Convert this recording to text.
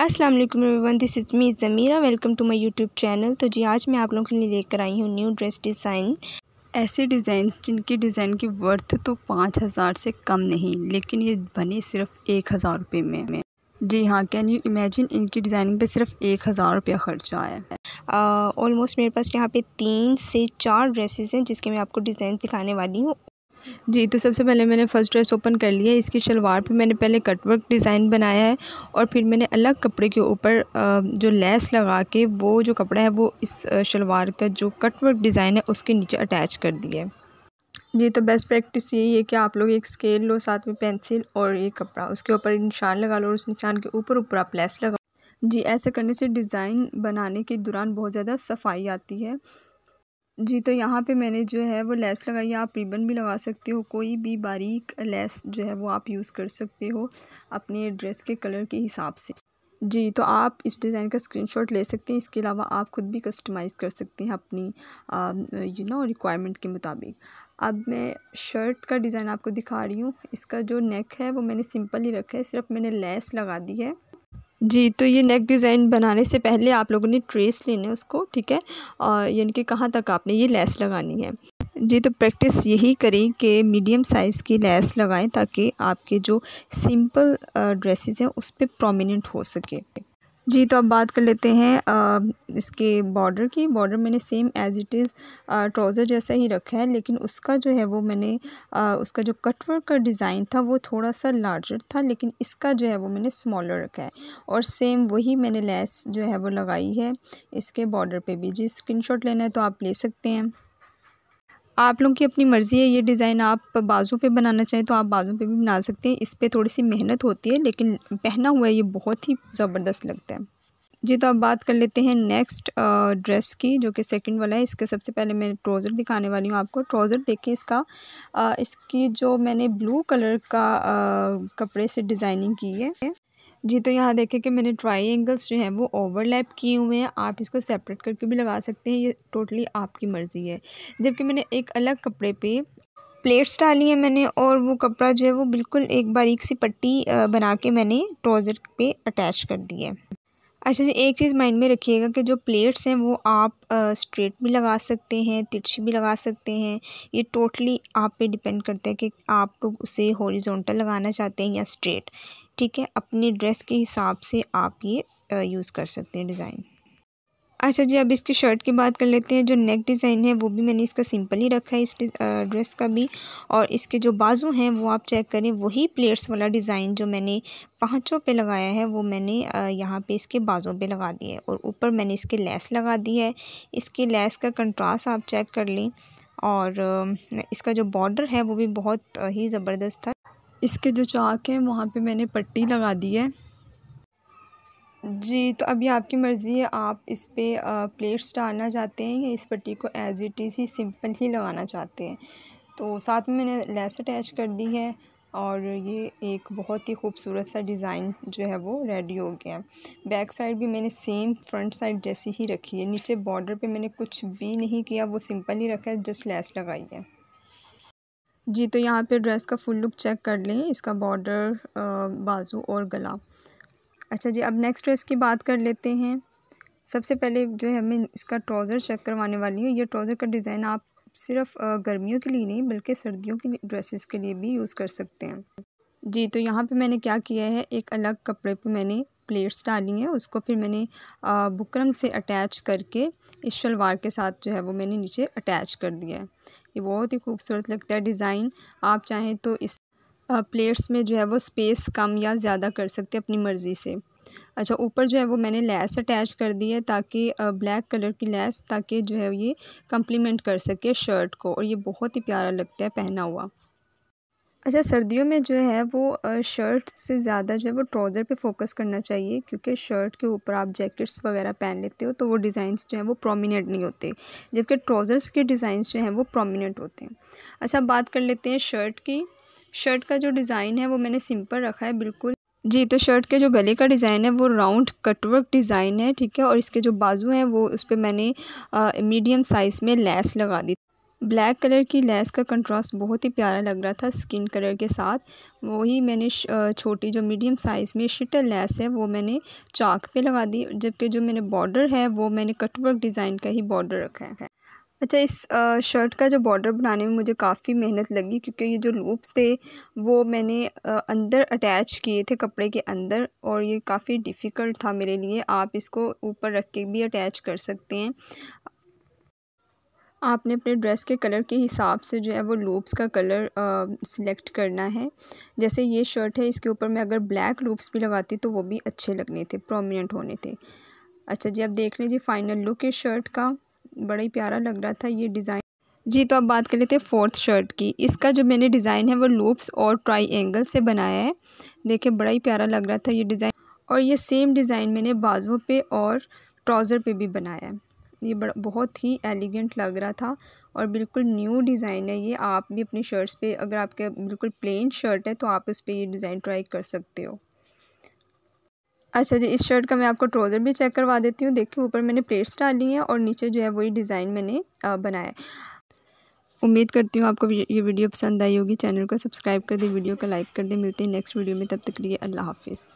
अस्सलाम वालेकुम everyone this is me Zameera welcome to my YouTube channel तो जी आज मैं आप लोगों के लिए लेकर आई हूँ न्यू ड्रेस डिज़ाइन ऐसे डिजाइन जिनके डिज़ाइन की वर्थ तो पाँच हज़ार से कम नहीं लेकिन ये बने सिर्फ एक हज़ार रुपये में जी हाँ कैन यू इमेजिन इनकी डिज़ाइनिंग पे सिर्फ एक हज़ार रुपया खर्चा आया है ऑलमोस्ट मेरे पास यहाँ पे तीन से चार ड्रेसेस हैं जिसके मैं आपको डिज़ाइन दिखाने वाली हूँ जी तो सबसे पहले मैंने फ़र्स्ट ड्रेस ओपन कर लिया है इसकी शलवार पे मैंने पहले कटवर्क डिज़ाइन बनाया है और फिर मैंने अलग कपड़े के ऊपर जो लेस लगा के वो जो कपड़ा है वो इस शलवार का जो कटवर्क डिज़ाइन है उसके नीचे अटैच कर दिया है जी तो बेस्ट प्रैक्टिस यही है कि आप लोग एक स्केल लो साथ में पेंसिल और ये कपड़ा उसके ऊपर निशान लगा लो और उस निशान के ऊपर ऊपर आप लेस लगा जी ऐसा करने से डिज़ाइन बनाने के दौरान बहुत ज़्यादा सफाई आती है जी तो यहाँ पे मैंने जो है वो लेस लगाई है आप रिबन भी लगा सकते हो कोई भी बारीक लेस जो है वो आप यूज़ कर सकते हो अपने ड्रेस के कलर के हिसाब से जी तो आप इस डिज़ाइन का स्क्रीनशॉट ले सकते हैं इसके अलावा आप ख़ुद भी कस्टमाइज़ कर सकते हैं अपनी यू नो रिक्वायरमेंट के मुताबिक अब मैं शर्ट का डिज़ाइन आपको दिखा रही हूँ इसका जो नेक है वो मैंने सिंपल ही रखा है सिर्फ मैंने लेस लगा दी है जी तो ये नेक डिज़ाइन बनाने से पहले आप लोगों ने ट्रेस लेने उसको ठीक है और यानी कि कहाँ तक आपने ये लेस लगानी है जी तो प्रैक्टिस यही करें कि मीडियम साइज़ की लेस लगाएं ताकि आपके जो सिंपल ड्रेसेस हैं उस पर प्रोमिनेंट हो सके जी तो अब बात कर लेते हैं आ, इसके बॉर्डर की बॉर्डर मैंने same as it is trouser जैसा ही रखा है लेकिन उसका जो है वो मैंने आ, उसका जो कटवर्क का डिज़ाइन था वो थोड़ा सा लार्जर था लेकिन इसका जो है वो मैंने स्मॉलर रखा है और सेम वही मैंने लेस जो है वो लगाई है इसके बॉर्डर पे भी जी स्क्रीन लेना है तो आप ले सकते हैं आप लोगों की अपनी मर्ज़ी है ये डिज़ाइन आप बाजू पे बनाना चाहें तो आप बाजू पे भी बना सकते हैं इस पर थोड़ी सी मेहनत होती है लेकिन पहना हुआ ये बहुत ही ज़बरदस्त लगता है जी तो आप बात कर लेते हैं नेक्स्ट ड्रेस की जो कि सेकंड वाला है इसके सबसे पहले मैं ट्राउज़र दिखाने वाली हूँ आपको ट्राउज़र देखिए इसका आ, इसकी जो मैंने ब्लू कलर का आ, कपड़े से डिज़ाइनिंग की है जी तो यहाँ देखें कि मैंने ट्राई एंगल्स जो हैं वो ओवरलैप किए हुए हैं आप इसको सेपरेट करके भी लगा सकते हैं ये टोटली आपकी मर्ज़ी है जबकि मैंने एक अलग कपड़े पे प्लेट्स डाली हैं मैंने और वो कपड़ा जो है वो बिल्कुल एक बारीक सी पट्टी बना के मैंने ट्रोज़र पे अटैच कर दी है अच्छा जी एक चीज़ माइंड में रखिएगा कि जो प्लेट्स हैं वो आप स्ट्रेट भी लगा सकते हैं तिरछी भी लगा सकते हैं ये टोटली आप पे डिपेंड करता है कि आप लोग उसे हॉरिजॉन्टल लगाना चाहते हैं या स्ट्रेट ठीक है अपनी ड्रेस के हिसाब से आप ये यूज़ कर सकते हैं डिज़ाइन अच्छा जी अब इसकी शर्ट की बात कर लेते हैं जो नेक डिज़ाइन है वो भी मैंने इसका सिंपल ही रखा है इस ड्रेस का भी और इसके जो बाजू हैं वो आप चेक करें वही प्लेट्स वाला डिज़ाइन जो मैंने पाँचों पे लगाया है वो मैंने यहाँ पे इसके बाजों पे लगा दिए है और ऊपर मैंने इसके लेस लगा दी है इसके लेस का कंट्रास्ट आप चेक कर लें और इसका जो बॉर्डर है वो भी बहुत ही ज़बरदस्त था इसके जो चाक है वहाँ पर मैंने पट्टी लगा दी है जी तो अभी आपकी मर्ज़ी है आप इस पर प्लेट्स डालना चाहते हैं या इस पट्टी को एज़ इट इज़ ही सिंपल ही लगाना चाहते हैं तो साथ में मैंने लेस अटैच कर दी है और ये एक बहुत ही खूबसूरत सा डिज़ाइन जो है वो रेडी हो गया बैक साइड भी मैंने सेम फ्रंट साइड जैसी ही रखी है नीचे बॉर्डर पे मैंने कुछ भी नहीं किया वो सिंपल ही रखा है जस्ट लेस लगाई है जी तो यहाँ पे ड्रेस का फुल लुक चेक कर लें इसका बॉर्डर बाजू और गला अच्छा जी अब नेक्स्ट ड्रेस की बात कर लेते हैं सबसे पहले जो है मैं इसका ट्राउज़र चेक करवाने वाली हूँ ये ट्राउज़र का डिज़ाइन आप सिर्फ गर्मियों के लिए नहीं बल्कि सर्दियों के ड्रेसेस के लिए भी यूज़ कर सकते हैं जी तो यहाँ पे मैंने क्या किया है एक अलग कपड़े पे मैंने प्लेट्स डाली हैं उसको फिर मैंने बुकरम से अटैच करके इस शलवार के साथ जो है वो मैंने नीचे अटैच कर दिया है ये बहुत ही खूबसूरत लगता है डिज़ाइन आप चाहें तो इस प्लेट्स में जो है वो स्पेस कम या ज़्यादा कर सकते हैं अपनी मर्ज़ी से अच्छा ऊपर जो है वो मैंने लैस अटैच कर दी है ताकि ब्लैक कलर की लैस ताकि जो है ये कम्प्लीमेंट कर सके शर्ट को और ये बहुत ही प्यारा लगता है पहना हुआ अच्छा सर्दियों में जो है वो शर्ट से ज़्यादा जो है वो ट्राउज़र पे फोकस करना चाहिए क्योंकि शर्ट के ऊपर आप जैकेट्स वगैरह पहन लेते हो तो वो डिज़ाइंस जो है वो प्रोमिनेंट नहीं होते जबकि ट्राउज़र्स के डिज़ाइंस जो हैं वो प्रोमिनेंट होते हैं अच्छा बात कर लेते हैं शर्ट की शर्ट का जो डिज़ाइन है वो मैंने सिंपल रखा है बिल्कुल जी तो शर्ट के जो गले का डिज़ाइन है वो राउंड कटवर्क डिज़ाइन है ठीक है और इसके जो बाजू हैं वो उस पर मैंने मीडियम साइज़ में लैस लगा दी ब्लैक कलर की लैस का कंट्रास्ट बहुत ही प्यारा लग रहा था स्किन कलर के साथ वही मैंने छोटी जो मीडियम साइज़ में शिटल लैस है वो मैंने चाक पे लगा दी जबकि जो मैंने बॉर्डर है वो मैंने कटवर्क डिज़ाइन का ही बॉर्डर रखा है अच्छा इस शर्ट का जो बॉर्डर बनाने में मुझे काफ़ी मेहनत लगी क्योंकि ये जो लूप्स थे वो मैंने अंदर अटैच किए थे कपड़े के अंदर और ये काफ़ी डिफ़िकल्ट था मेरे लिए आप इसको ऊपर रख के भी अटैच कर सकते हैं आपने अपने ड्रेस के कलर के हिसाब से जो है वो लूप्स का कलर सिलेक्ट करना है जैसे ये शर्ट है इसके ऊपर मैं अगर ब्लैक लूप्स भी लगाती तो वो भी अच्छे लगने थे प्रोमिनेंट होने थे अच्छा जी आप देख लीजिए फाइनल लुक इस शर्ट का बड़ा ही प्यारा लग रहा था ये डिज़ाइन जी तो अब बात कर लेते हैं फोर्थ शर्ट की इसका जो मैंने डिज़ाइन है वो लूप्स और ट्राई एंगल से बनाया है देखिए बड़ा ही प्यारा लग रहा था ये डिज़ाइन और ये सेम डिज़ाइन मैंने बाज़ों पे और ट्राउज़र पे भी बनाया है ये बड़ा बहुत ही एलिगेंट लग रहा था और बिल्कुल न्यू डिज़ाइन है ये आप भी अपनी शर्ट्स पे अगर आपके बिल्कुल प्लेन शर्ट है तो आप उस पर ये डिज़ाइन ट्राई कर सकते हो अच्छा जी इस शर्ट का मैं आपको ट्राउज़र भी चेक करवा देती हूँ देखिए ऊपर मैंने प्लेट्स डाली हैं और नीचे जो है वही डिज़ाइन मैंने बनाया उम्मीद करती हूँ आपको ये वीडियो पसंद आई होगी चैनल को सब्सक्राइब कर दें वीडियो को लाइक कर दें मिलते हैं नेक्स्ट वीडियो में तब तक के लिए अल्लाह हाफिज़